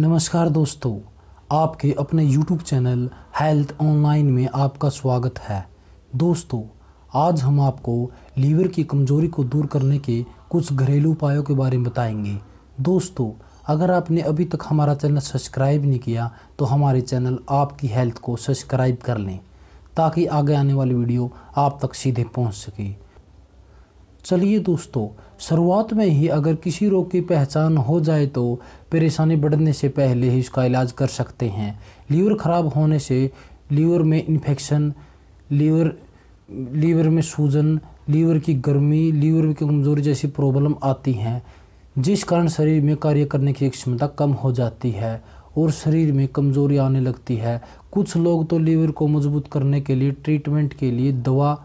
नमस्कार दोस्तों आपके अपने YouTube चैनल हेल्थ ऑनलाइन में आपका स्वागत है दोस्तों आज हम आपको लीवर की कमज़ोरी को दूर करने के कुछ घरेलू उपायों के बारे में बताएंगे दोस्तों अगर आपने अभी तक हमारा चैनल सब्सक्राइब नहीं किया तो हमारे चैनल आपकी हेल्थ को सब्सक्राइब कर लें ताकि आगे आने वाली वीडियो आप तक सीधे पहुंच सके चलिए दोस्तों शुरुआत में ही अगर किसी रोग की पहचान हो जाए तो परेशानी बढ़ने से पहले ही उसका इलाज कर सकते हैं लीवर ख़राब होने से लीवर में इन्फेक्शन लीवर लीवर में सूजन लीवर की गर्मी लीवर की कमज़ोरी जैसी प्रॉब्लम आती हैं जिस कारण शरीर में कार्य करने की क्षमता कम हो जाती है और शरीर में कमज़ोरी आने लगती है कुछ लोग तो लीवर को मजबूत करने के लिए ट्रीटमेंट के लिए दवा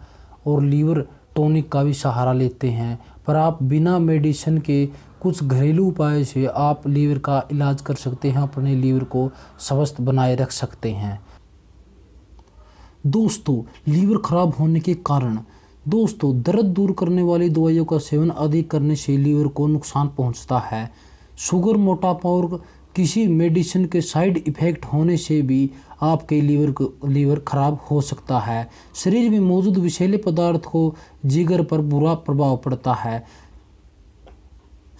और लीवर टॉनिक का भी सहारा लेते हैं पर आप बिना मेडिसिन के कुछ घरेलू उपाय से आप लीवर का इलाज कर सकते हैं अपने लीवर को स्वस्थ बनाए रख सकते हैं दोस्तों लीवर खराब होने के कारण दोस्तों दर्द दूर करने वाली दवाइयों का सेवन अधिक करने से लीवर को नुकसान पहुंचता है शुगर मोटापा और किसी मेडिसिन के साइड इफ़ेक्ट होने से भी आपके लीवर को लीवर खराब हो सकता है शरीर में मौजूद विषैले पदार्थ को जिगर पर बुरा प्रभाव पड़ता है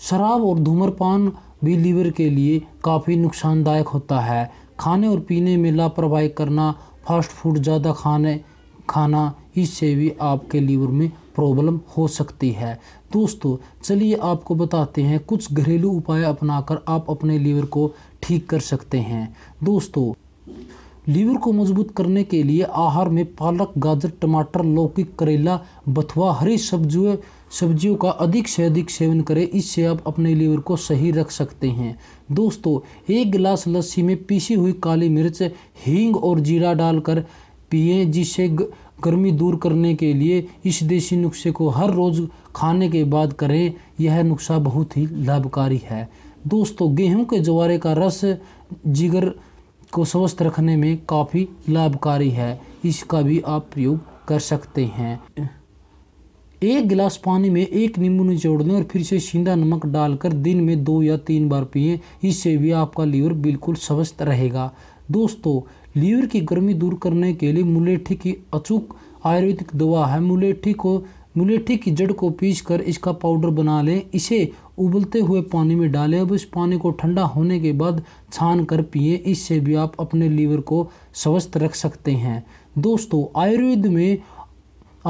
शराब और धूम्रपान भी लीवर के लिए काफ़ी नुकसानदायक होता है खाने और पीने में लापरवाही करना फास्ट फूड ज़्यादा खाने खाना इससे भी आपके लीवर में प्रॉब्लम हो सकती है दोस्तों चलिए आपको बताते हैं कुछ घरेलू उपाय अपनाकर आप अपने लीवर को ठीक कर सकते हैं दोस्तों लीवर को मजबूत करने के लिए आहार में पालक गाजर टमाटर लौकी करेला बथुआ हरी सब्जियों सब्जियों का अधिक से अधिक सेवन करें इससे आप अपने लीवर को सही रख सकते हैं दोस्तों एक गिलास लस्सी में पीसी हुई काली मिर्च हींग और जीरा डालकर पिए जिससे गर्मी दूर करने के लिए इस देसी नुस्खे को हर रोज़ खाने के बाद करें यह नुस्खा बहुत ही लाभकारी है दोस्तों गेहूं के ज्वारे का रस जिगर को स्वस्थ रखने में काफ़ी लाभकारी है इसका भी आप प्रयोग कर सकते हैं एक गिलास पानी में एक नींबू निचोड़ दें और फिर से सीधा नमक डालकर दिन में दो या तीन बार पिए इससे भी आपका लीवर बिल्कुल स्वस्थ रहेगा दोस्तों लीवर की गर्मी दूर करने के लिए मुलेठी की अचूक आयुर्वेदिक दवा है मुलेठी को मुलेठी की जड़ को पीस कर इसका पाउडर बना लें इसे उबलते हुए पानी में डालें अब इस पानी को ठंडा होने के बाद छान कर पिए इससे भी आप अपने लीवर को स्वस्थ रख सकते हैं दोस्तों आयुर्वेद में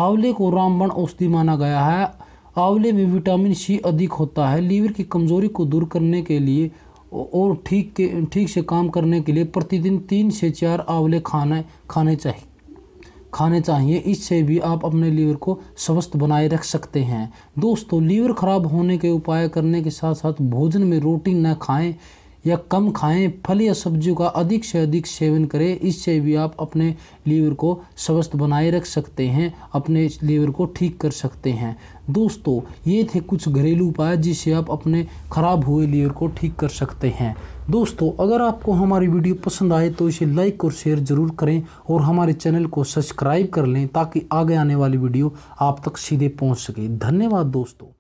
आंवले को रामबण औषधि माना गया है आंवले में विटामिन सी अधिक होता है लीवर की कमजोरी को दूर करने के लिए और ठीक के ठीक से काम करने के लिए प्रतिदिन तीन से चार आंवले खाना खाने चाहिए खाने चाहिए इससे भी आप अपने लीवर को स्वस्थ बनाए रख सकते हैं दोस्तों लीवर ख़राब होने के उपाय करने के साथ साथ भोजन में रोटी न खाएं या कम खाएं फल या सब्जियों का अधिक से अधिक सेवन करें इससे भी आप अपने लीवर को स्वस्थ बनाए रख सकते हैं अपने लीवर को ठीक कर सकते हैं दोस्तों ये थे कुछ घरेलू उपाय जिससे आप अपने ख़राब हुए लीवर को ठीक कर सकते हैं दोस्तों अगर आपको हमारी वीडियो पसंद आए तो इसे लाइक और शेयर ज़रूर करें और हमारे चैनल को सब्सक्राइब कर लें ताकि आगे आने वाली वीडियो आप तक सीधे पहुँच सके धन्यवाद दोस्तों